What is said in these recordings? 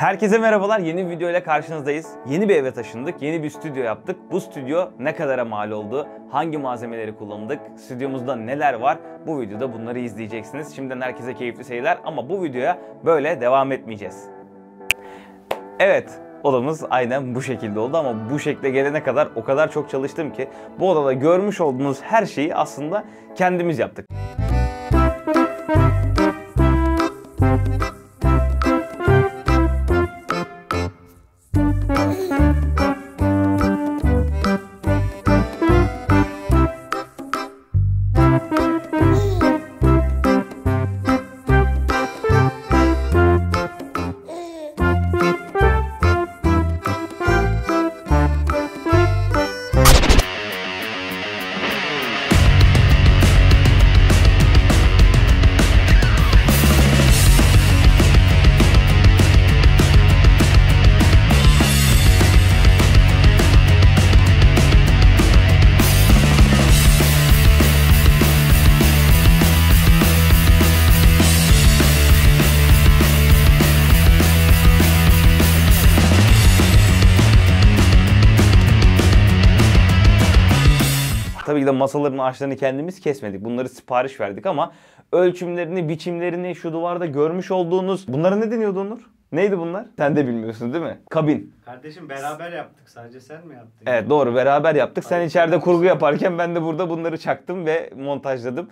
Herkese merhabalar. Yeni bir video ile karşınızdayız. Yeni bir eve taşındık. Yeni bir stüdyo yaptık. Bu stüdyo ne kadara mal oldu? Hangi malzemeleri kullandık? Stüdyomuzda neler var? Bu videoda bunları izleyeceksiniz. Şimdiden herkese keyifli seyirler ama bu videoya böyle devam etmeyeceğiz. Evet, Odamız aynen bu şekilde oldu ama bu şekle gelene kadar o kadar çok çalıştım ki bu odada görmüş olduğunuz her şeyi aslında kendimiz yaptık. Müzik Tabii ki de masaların ağaçlarını kendimiz kesmedik. Bunları sipariş verdik ama ölçümlerini, biçimlerini şu duvarda görmüş olduğunuz... Bunlara ne deniyordu Onur? Neydi bunlar? Sen de bilmiyorsun değil mi? Kabin. Kardeşim beraber yaptık. Sadece sen mi yaptın? Evet doğru beraber yaptık. Sen içeride kurgu yaparken ben de burada bunları çaktım ve montajladım.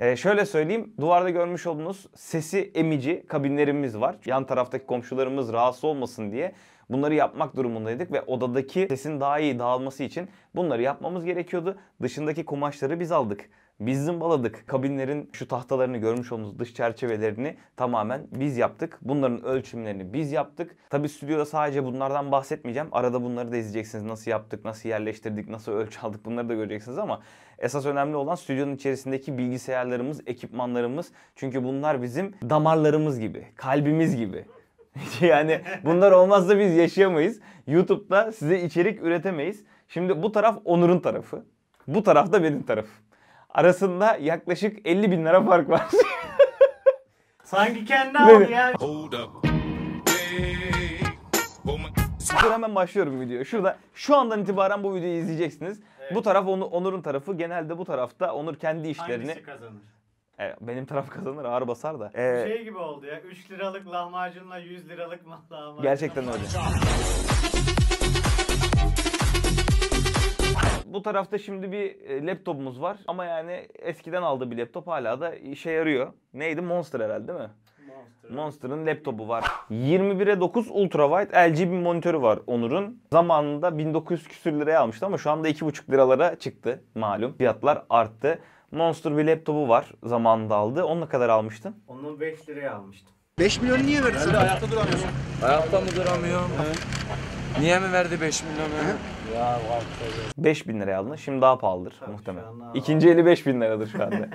Ee, şöyle söyleyeyim. Duvarda görmüş olduğunuz sesi emici kabinlerimiz var. Yan taraftaki komşularımız rahatsız olmasın diye bunları yapmak durumundaydık ve odadaki sesin daha iyi dağılması için bunları yapmamız gerekiyordu. Dışındaki kumaşları biz aldık. Biz zımbaladık. Kabinlerin şu tahtalarını görmüş olduğunuz dış çerçevelerini tamamen biz yaptık. Bunların ölçümlerini biz yaptık. Tabi stüdyoda sadece bunlardan bahsetmeyeceğim. Arada bunları da izleyeceksiniz. Nasıl yaptık, nasıl yerleştirdik, nasıl ölçü aldık bunları da göreceksiniz ama esas önemli olan stüdyonun içerisindeki bilgisayarlarımız, ekipmanlarımız. Çünkü bunlar bizim damarlarımız gibi, kalbimiz gibi. yani bunlar olmazsa biz yaşayamayız. YouTube'da size içerik üretemeyiz. Şimdi bu taraf Onur'un tarafı. Bu taraf da benim tarafım arasında yaklaşık 50 bin lira fark var. Sanki kendi aldı ya. Dur hemen başlıyorum video. Şurada şu andan itibaren bu videoyu izleyeceksiniz. Evet. Bu taraf Onur, Onur'un tarafı. Genelde bu tarafta Onur kendi işlerini... Hangisi kazanır? Evet, benim taraf kazanır ağır basar da. Ee, şey gibi oldu ya 3 liralık lahmacunla 100 liralık lahmacun. Gerçekten öyle. Bu tarafta şimdi bir e, laptopumuz var ama yani eskiden aldığı bir laptop hala da işe yarıyor. Neydi? Monster herhalde değil mi? Monster. Monster'ın laptopu var. 21'e 9 ultra wide LG bir monitörü var Onur'un. Zamanında 1900 küsür liraya almıştı ama şu anda 2,5 liralara çıktı malum. Fiyatlar arttı. Monster bir laptopu var zamanında aldı. Onu ne kadar almıştın? Onu 5 liraya almıştım. 5 milyon niye verirsin? Ben de ayakta duramıyorum. Ayakta mı duramıyorum? Niye mi verdi 5 milyonu? Ya var. 5000 liraya aldın. Şimdi daha pahalıdır Tabii muhtemelen. İkinci eli 5000 liradır şu anda.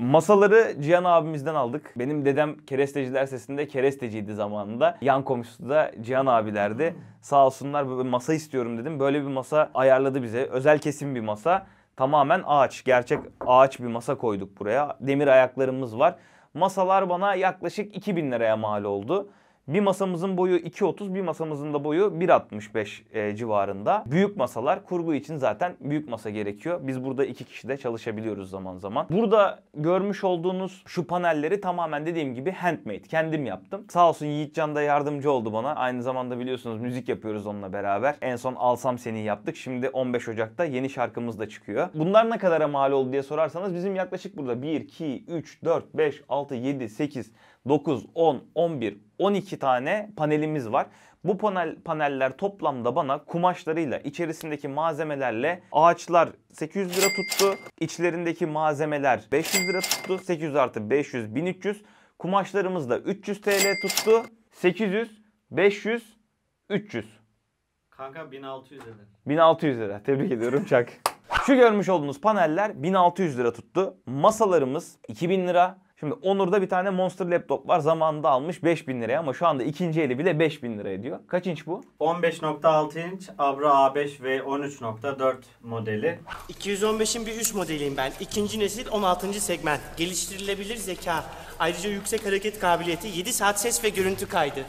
Masaları Cihan abimizden aldık. Benim dedem keresteciler sesinde keresteciydi zamanında. Yan komşusu da Cihan abilerdi. Hmm. Sağ olsunlar böyle masa istiyorum dedim. Böyle bir masa ayarladı bize. Özel kesim bir masa. Tamamen ağaç. Gerçek ağaç bir masa koyduk buraya. Demir ayaklarımız var. Masalar bana yaklaşık 2000 liraya mal oldu. Bir masamızın boyu 2.30, bir masamızın da boyu 1.65 e, civarında. Büyük masalar kurgu için zaten büyük masa gerekiyor. Biz burada iki kişi de çalışabiliyoruz zaman zaman. Burada görmüş olduğunuz şu panelleri tamamen dediğim gibi handmade. Kendim yaptım. Sağ olsun Yiğitcan da yardımcı oldu bana. Aynı zamanda biliyorsunuz müzik yapıyoruz onunla beraber. En son Alsam Seni yaptık. Şimdi 15 Ocak'ta yeni şarkımız da çıkıyor. Bunlar ne kadara mal oldu diye sorarsanız bizim yaklaşık burada 1, 2, 3, 4, 5, 6, 7, 8, 9, 10, 11, 12 tane panelimiz var. Bu panel, paneller toplamda bana kumaşlarıyla, içerisindeki malzemelerle ağaçlar 800 lira tuttu. İçlerindeki malzemeler 500 lira tuttu. 800 artı 500 1300. Kumaşlarımız da 300 TL tuttu. 800, 500, 300. Kanka 1600 lira. 1600 lira. Tebrik ediyorum Çak. Şu görmüş olduğunuz paneller 1600 lira tuttu. Masalarımız 2000 lira. Şimdi Onur'da bir tane Monster laptop var. Zamanında almış 5000 liraya ama şu anda ikinci eli bile 5000 lira ediyor. Kaç inç bu? 15.6 inç Abra A5 ve 13.4 modeli. 215'in bir üst modeliyim ben. İkinci nesil 16. segment. Geliştirilebilir zeka. Ayrıca yüksek hareket kabiliyeti, 7 saat ses ve görüntü kaydı.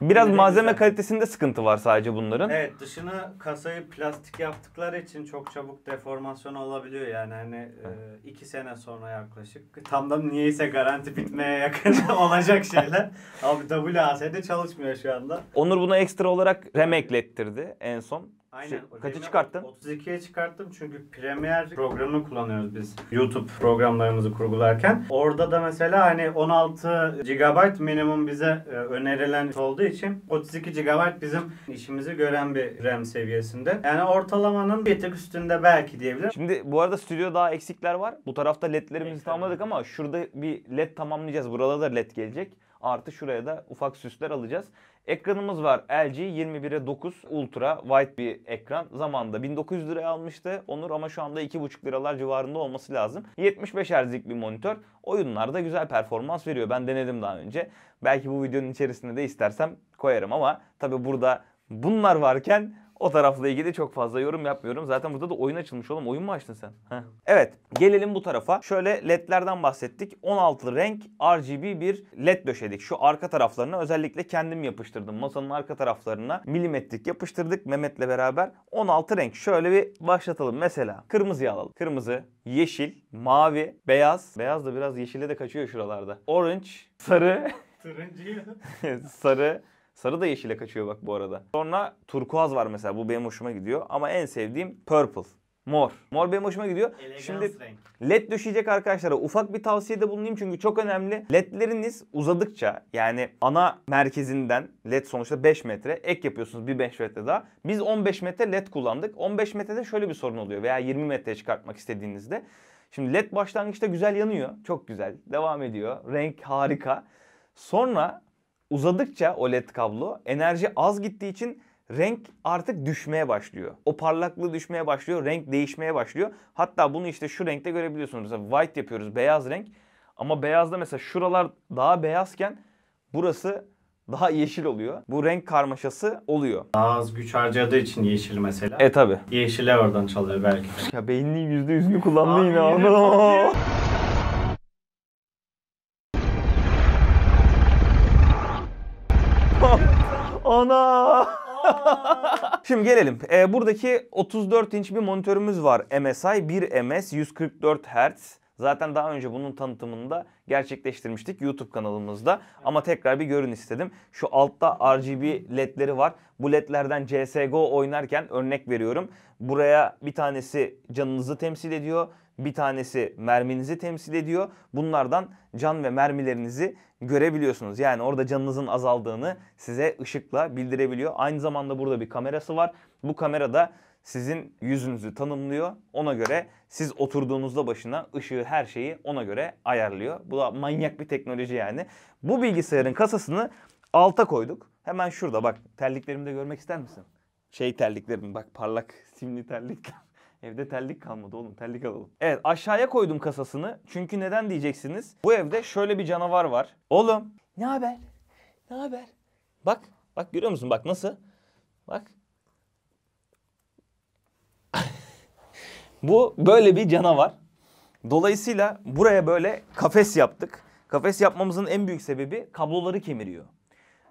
Biraz Yine malzeme güzel. kalitesinde sıkıntı var sadece bunların. Evet dışını kasayı plastik yaptıkları için çok çabuk deformasyon olabiliyor yani hani e, iki sene sonra yaklaşık. Tam da niyeyse garanti bitmeye yakın olacak şeyler. Abi WAS'de çalışmıyor şu anda. Onur buna ekstra olarak rem eklettirdi en son. Aynen. Şey, kaçı çıkarttın? 32'ye çıkarttım çünkü premier programını kullanıyoruz biz YouTube programlarımızı kurgularken. Orada da mesela hani 16 GB minimum bize e, önerilen olduğu için 32 GB bizim işimizi gören bir RAM seviyesinde. Yani ortalamanın bir tık üstünde belki diyebilirim. Şimdi bu arada stüdyo daha eksikler var. Bu tarafta ledlerimizi tamamladık ama şurada bir led tamamlayacağız. Buralara da led gelecek. Artı şuraya da ufak süsler alacağız. Ekranımız var LG 21'e 9 Ultra White bir ekran. Zamanında 1900 liraya almıştı Onur ama şu anda 2,5 liralar civarında olması lazım. 75 Hz'lik bir monitör. Oyunlarda güzel performans veriyor. Ben denedim daha önce. Belki bu videonun içerisinde de istersem koyarım ama tabi burada bunlar varken o tarafla ilgili çok fazla yorum yapmıyorum. Zaten burada da oyun açılmış oğlum. Oyun mu açtın sen? Heh. Evet gelelim bu tarafa. Şöyle ledlerden bahsettik. 16 renk RGB bir led döşedik. Şu arka taraflarına özellikle kendim yapıştırdım. Masanın arka taraflarına milimetrik yapıştırdık Mehmet'le beraber. 16 renk şöyle bir başlatalım. Mesela kırmızıyı alalım. Kırmızı, yeşil, mavi, beyaz. Beyaz da biraz yeşile de kaçıyor şuralarda. Orange, sarı. Turuncu. sarı, Sarı da yeşile kaçıyor bak bu arada. Sonra turkuaz var mesela bu benim hoşuma gidiyor. Ama en sevdiğim purple. Mor. Mor benim hoşuma gidiyor. Elegans Şimdi renk. led düşecek arkadaşlara ufak bir tavsiye de bulunayım çünkü çok önemli. Ledleriniz uzadıkça yani ana merkezinden led sonuçta 5 metre ek yapıyorsunuz bir 5 metre daha. Biz 15 metre led kullandık. 15 metrede şöyle bir sorun oluyor veya 20 metreye çıkartmak istediğinizde. Şimdi led başlangıçta güzel yanıyor. Çok güzel. Devam ediyor. Renk harika. Sonra Uzadıkça o LED kablo enerji az gittiği için renk artık düşmeye başlıyor. O parlaklığı düşmeye başlıyor, renk değişmeye başlıyor. Hatta bunu işte şu renkte görebiliyorsunuz. Mesela white yapıyoruz, beyaz renk. Ama beyazda mesela şuralar daha beyazken burası daha yeşil oluyor. Bu renk karmaşası oluyor. Daha az güç harcadığı için yeşil mesela. E tabi. Yeşile oradan çalıyor belki. Ya beyninin %100'ünü kullandı yine. Ana! Şimdi gelelim. E, buradaki 34 inç bir monitörümüz var. MSI 1 MS 144 Hz. Zaten daha önce bunun tanıtımında gerçekleştirmiştik YouTube kanalımızda. Ama tekrar bir görün istedim. Şu altta RGB ledleri var. Bu ledlerden CSGO oynarken örnek veriyorum. Buraya bir tanesi canınızı temsil ediyor. Bir tanesi merminizi temsil ediyor. Bunlardan can ve mermilerinizi görebiliyorsunuz. Yani orada canınızın azaldığını size ışıkla bildirebiliyor. Aynı zamanda burada bir kamerası var. Bu kamera da sizin yüzünüzü tanımlıyor. Ona göre siz oturduğunuzda başına ışığı her şeyi ona göre ayarlıyor. Bu da manyak bir teknoloji yani. Bu bilgisayarın kasasını alta koyduk. Hemen şurada bak terliklerimi de görmek ister misin? Şey terliklerim bak parlak simli terlikler. Evde terlik kalmadı oğlum terlik alalım. Evet aşağıya koydum kasasını. Çünkü neden diyeceksiniz? Bu evde şöyle bir canavar var. Oğlum ne haber? Ne haber? Bak bak görüyor musun bak nasıl? Bak. Bu böyle bir canavar. Dolayısıyla buraya böyle kafes yaptık. Kafes yapmamızın en büyük sebebi kabloları kemiriyor.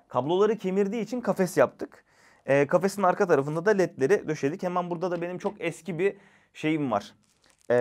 Kabloları kemirdiği için kafes yaptık. E, ee, kafesinin arka tarafında da ledleri döşedik. Hemen burada da benim çok eski bir şeyim var. E,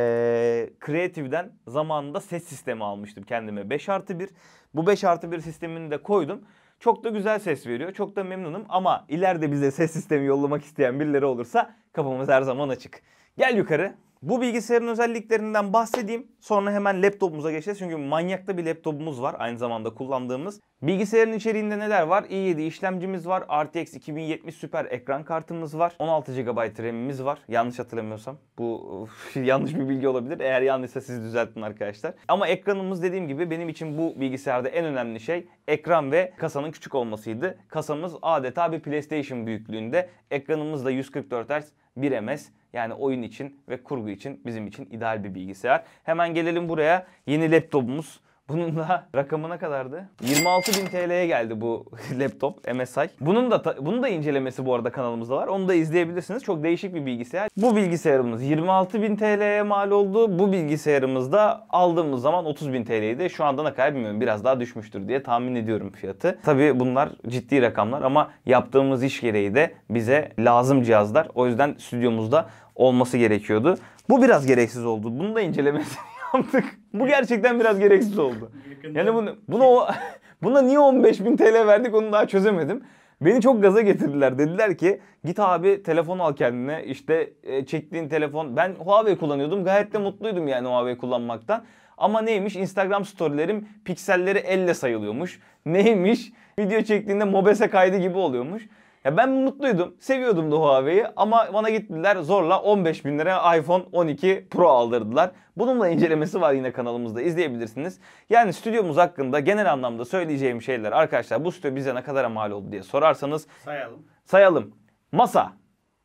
Creative'den zamanında ses sistemi almıştım kendime 5 artı 1. Bu 5 artı 1 sistemini de koydum. Çok da güzel ses veriyor. Çok da memnunum ama ileride bize ses sistemi yollamak isteyen birileri olursa kapımız her zaman açık. Gel yukarı. Bu bilgisayarın özelliklerinden bahsedeyim. Sonra hemen laptopumuza geçeceğiz. Çünkü manyakta bir laptopumuz var aynı zamanda kullandığımız. Bilgisayarın içeriğinde neler var? i7 işlemcimiz var. RTX 2070 süper ekran kartımız var. 16 GB RAM'imiz var. Yanlış hatırlamıyorsam. Bu yanlış bir bilgi olabilir. Eğer yanlışsa siz düzeltin arkadaşlar. Ama ekranımız dediğim gibi benim için bu bilgisayarda en önemli şey ekran ve kasanın küçük olmasıydı. Kasamız adeta bir PlayStation büyüklüğünde. Ekranımız da 144 Hz. 1 MS yani oyun için ve kurgu için bizim için ideal bir bilgisayar. Hemen gelelim buraya yeni laptopumuz. Bunun da rakamı ne kadardı? 26.000 TL'ye geldi bu laptop MSI. Bunun da bunun da incelemesi bu arada kanalımızda var. Onu da izleyebilirsiniz. Çok değişik bir bilgisayar. Bu bilgisayarımız 26.000 TL'ye mal oldu. Bu bilgisayarımız da aldığımız zaman 30.000 TL'ydi. Şu anda ne kadar bilmiyorum. Biraz daha düşmüştür diye tahmin ediyorum fiyatı. Tabii bunlar ciddi rakamlar ama yaptığımız iş gereği de bize lazım cihazlar. O yüzden stüdyomuzda olması gerekiyordu. Bu biraz gereksiz oldu. Bunu da incelemesi yaptık. Bu gerçekten biraz gereksiz oldu. Yani bunu, bunu buna niye 15 bin TL verdik onu daha çözemedim. Beni çok gaza getirdiler. Dediler ki git abi telefon al kendine. İşte e, çektiğin telefon. Ben Huawei kullanıyordum. Gayet de mutluydum yani Huawei kullanmaktan. Ama neymiş Instagram storylerim pikselleri elle sayılıyormuş. Neymiş video çektiğinde mobese kaydı gibi oluyormuş. Ya ben mutluydum. Seviyordum da Huawei'yi ama bana gittiler zorla 15 bin liraya iPhone 12 Pro aldırdılar. Bunun da incelemesi var yine kanalımızda izleyebilirsiniz. Yani stüdyomuz hakkında genel anlamda söyleyeceğim şeyler arkadaşlar bu stüdyo bize ne kadar mal oldu diye sorarsanız sayalım. Sayalım. Masa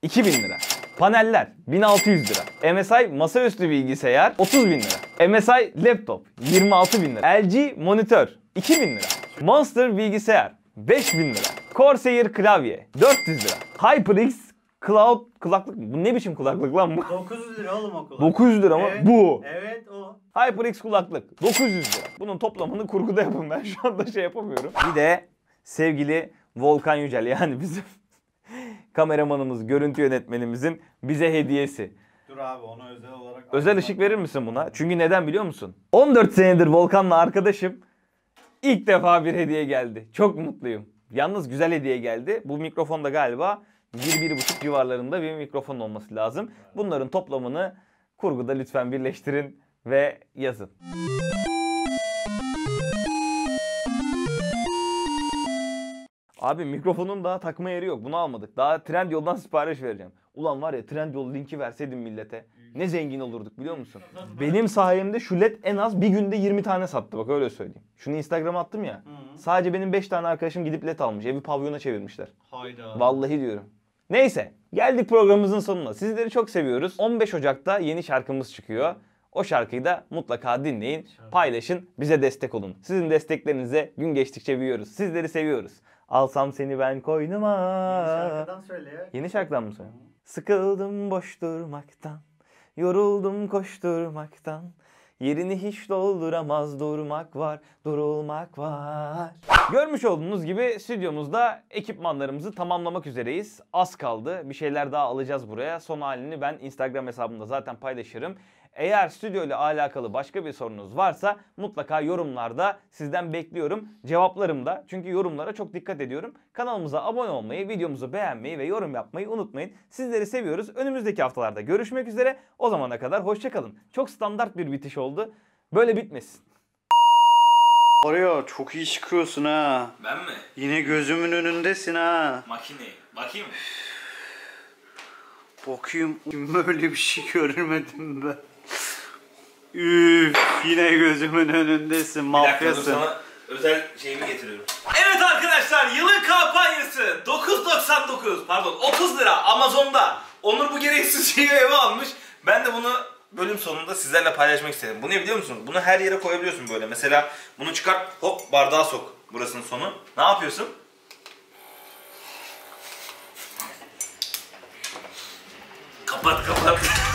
2000 lira. Paneller 1600 lira. MSI masaüstü bilgisayar 30 bin lira. MSI laptop 26 bin lira. LG monitör 2000 lira. Monster bilgisayar 5000 lira. Corsair klavye 400 lira. HyperX Cloud kulaklık mı? Bu ne biçim kulaklık lan bu? 900 lira oğlum o kulaklık. 900 lira ama Evet. Bu. Evet o. HyperX kulaklık 900 lira. Bunun toplamını kurguda yapın ben şu anda şey yapamıyorum. Bir de sevgili Volkan Yücel yani bizim kameramanımız, görüntü yönetmenimizin bize hediyesi. Dur abi ona özel olarak... Özel ışık verir misin buna? Çünkü neden biliyor musun? 14 senedir Volkan'la arkadaşım ilk defa bir hediye geldi. Çok mutluyum. Yalnız güzel hediye geldi. Bu mikrofon da galiba 1-1.5 civarlarında bir mikrofon olması lazım. Bunların toplamını kurguda lütfen birleştirin ve yazın. Abi mikrofonun daha takma yeri yok. Bunu almadık. Daha trend yoldan sipariş vereceğim. Ulan var ya trend yol linki verseydim millete. Ne zengin olurduk biliyor musun? Benim sayemde şu led en az bir günde 20 tane sattı. Bak öyle söyleyeyim. Şunu Instagram'a attım ya. Sadece benim 5 tane arkadaşım gidip let almış. Evi pavyona çevirmişler. Hayda. Vallahi diyorum. Neyse geldik programımızın sonuna. Sizleri çok seviyoruz. 15 Ocak'ta yeni şarkımız çıkıyor. O şarkıyı da mutlaka dinleyin, paylaşın, bize destek olun. Sizin desteklerinize gün geçtikçe büyüyoruz. Sizleri seviyoruz. Alsam seni ben koynuma. Yeni şarkıdan söyle ya. Yeni şarkıdan mı söyle? Sıkıldım boş durmaktan, yoruldum koşturmaktan. Yerini hiç dolduramaz durmak var, durulmak var. Görmüş olduğunuz gibi stüdyomuzda ekipmanlarımızı tamamlamak üzereyiz. Az kaldı. Bir şeyler daha alacağız buraya. Son halini ben Instagram hesabımda zaten paylaşırım. Eğer stüdyo ile alakalı başka bir sorunuz varsa mutlaka yorumlarda sizden bekliyorum. Cevaplarım da çünkü yorumlara çok dikkat ediyorum. Kanalımıza abone olmayı, videomuzu beğenmeyi ve yorum yapmayı unutmayın. Sizleri seviyoruz. Önümüzdeki haftalarda görüşmek üzere. O zamana kadar hoşçakalın. Çok standart bir bitiş oldu. Böyle bitmesin. arıyor çok iyi çıkıyorsun ha. Ben mi? Yine gözümün önündesin ha. makine Bakayım mı? Bakayım böyle bir şey görmedim ben. Üf, yine gözümün önündesin, mafyasın. Bir dakika sana özel şeyimi getiriyorum. Evet arkadaşlar, yılın kampanyası 9.99 pardon 30 lira Amazon'da. Onur bu gereksiz şeyi eve almış. Ben de bunu bölüm sonunda sizlerle paylaşmak istedim. Bunu biliyor musunuz? Bunu her yere koyabiliyorsun böyle. Mesela bunu çıkart, hop bardağa sok. Burasının sonu. Ne yapıyorsun? Kapat kapat.